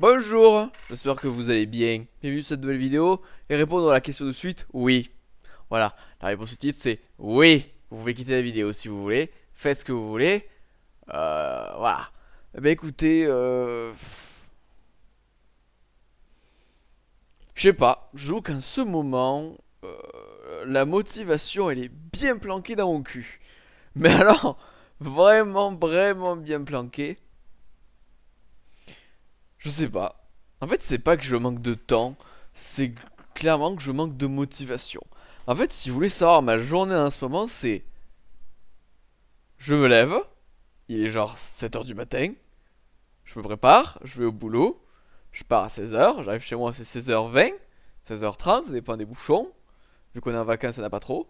Bonjour, j'espère que vous allez bien. Bienvenue vu cette nouvelle vidéo et répondre à la question de suite, oui. Voilà, la réponse du titre c'est oui. Vous pouvez quitter la vidéo si vous voulez, faites ce que vous voulez. Euh, voilà. Eh ben, écoutez, euh... je sais pas, je joue qu'en ce moment, euh, la motivation elle est bien planquée dans mon cul. Mais alors, vraiment, vraiment bien planquée. Je sais pas. En fait, c'est pas que je manque de temps, c'est clairement que je manque de motivation. En fait, si vous voulez savoir ma journée en ce moment, c'est... Je me lève, il est genre 7h du matin, je me prépare, je vais au boulot, je pars à 16h, j'arrive chez moi c'est 16h20, 16h30, ça dépend des bouchons, vu qu'on est en vacances, ça n'a pas trop.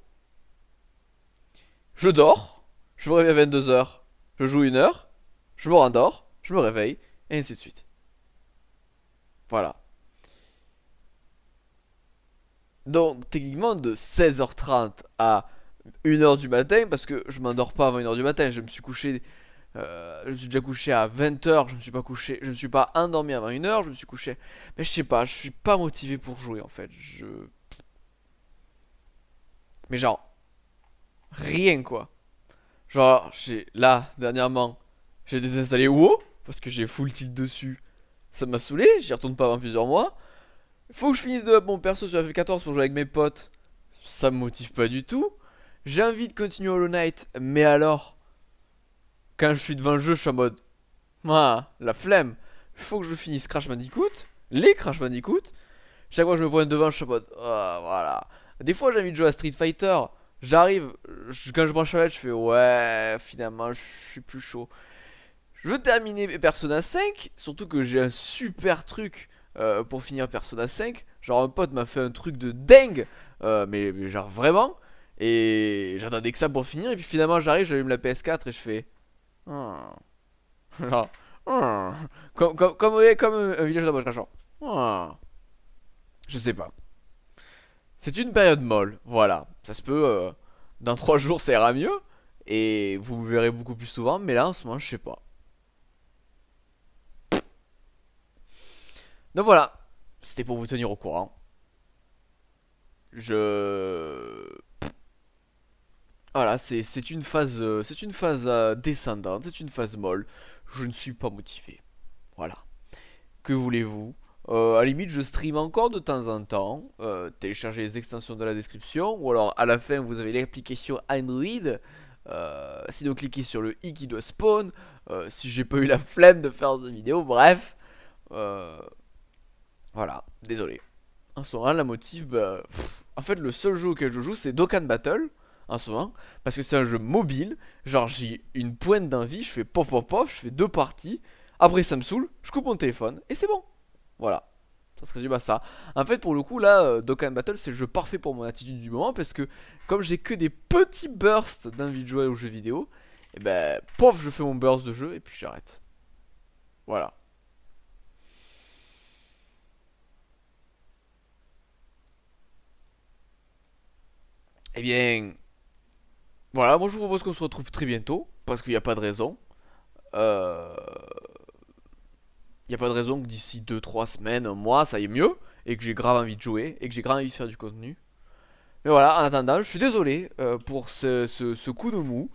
Je dors, je me réveille à 22h, je joue une heure, je me rendors, je me réveille, et ainsi de suite. Voilà. Donc, techniquement, de 16h30 à 1h du matin, parce que je m'endors pas avant 1h du matin, je me suis couché. Euh, je suis déjà couché à 20h, je me suis pas couché, je me suis pas endormi avant 1h, je me suis couché. Mais je sais pas, je suis pas motivé pour jouer en fait. Je. Mais genre. Rien quoi. Genre, j'ai. Là, dernièrement, j'ai désinstallé WoW, parce que j'ai full tilt dessus ça m'a saoulé, j'y retourne pas avant plusieurs mois. Faut que je finisse de up mon perso sur F14 pour jouer avec mes potes, ça me motive pas du tout. J'ai envie de continuer Hollow Knight, mais alors, quand je suis devant le jeu, je suis en mode, ah, la flemme, faut que je finisse Crash Bandicoot, les Crash Bandicoot. Chaque fois que je me pointe devant, je suis en mode, ah, voilà. Des fois, j'ai envie de jouer à Street Fighter, j'arrive, quand je branche la lettre, je fais, ouais, finalement, je suis plus chaud. Je veux terminer Persona 5, surtout que j'ai un super truc euh, pour finir Persona 5. Genre un pote m'a fait un truc de dingue, euh, mais, genre vraiment. Et j'attendais que ça pour finir, et puis finalement j'arrive, j'allume la PS4 et je fais... Oh. Oh. Comme, comme, comme, un village d'abord, genre... Oh. Je sais pas. C'est une période molle, voilà. Ça se peut, euh, dans 3 jours ça ira mieux, et vous me verrez beaucoup plus souvent, mais là en ce moment je sais pas. Donc voilà, c'était pour vous tenir au courant. Je... Voilà, c'est une phase, c'est une phase euh, euh, descendante, c'est une phase molle. Je ne suis pas motivé. Voilà. Que voulez-vous euh, à la limite, je stream encore de temps en temps. téléchargez les extensions de la description. Ou alors, à la fin, vous avez l'application Android. Euh, sinon, cliquez sur le i qui doit spawn. si j'ai pas eu la flemme de faire une vidéo bref. Voilà, désolé. Un ce moment la motive, bah, en fait, le seul jeu auquel je joue, c'est Dokkan Battle. En ce moment, parce que c'est un jeu mobile, genre j'ai une pointe d'envie, je fais pof pof pof, je fais deux parties, après ça me saoule, je coupe mon téléphone, et c'est bon. Voilà, ça se résume à ça. En fait, pour le coup, là, euh, Dokkan Battle, c'est le jeu parfait pour mon attitude du moment parce que, comme j'ai que des petits bursts d'envie de jouer aux jeux vidéo, et eh ben, pof, je fais mon burst de jeu et puis j'arrête. Voilà. Eh bien, voilà, moi je vous propose qu'on se retrouve très bientôt, parce qu'il n'y a pas de raison. Euh, il n'y a pas de raison que d'ici 2-3 semaines, un mois, ça aille mieux, et que j'ai grave envie de jouer, et que j'ai grave envie de faire du contenu. Mais voilà, en attendant, je suis désolé euh, pour ce, coup de mou.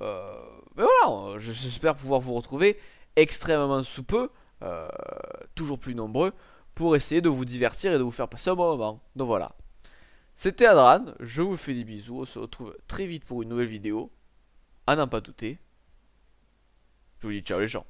Euh, mais voilà, j'espère pouvoir vous retrouver extrêmement sous peu, toujours plus nombreux, pour essayer de vous divertir et de vous faire passer un bon moment. Donc voilà. C'était Adran, je vous fais des bisous, on se retrouve très vite pour une nouvelle vidéo, à n'en pas douter. Je vous dis ciao les gens.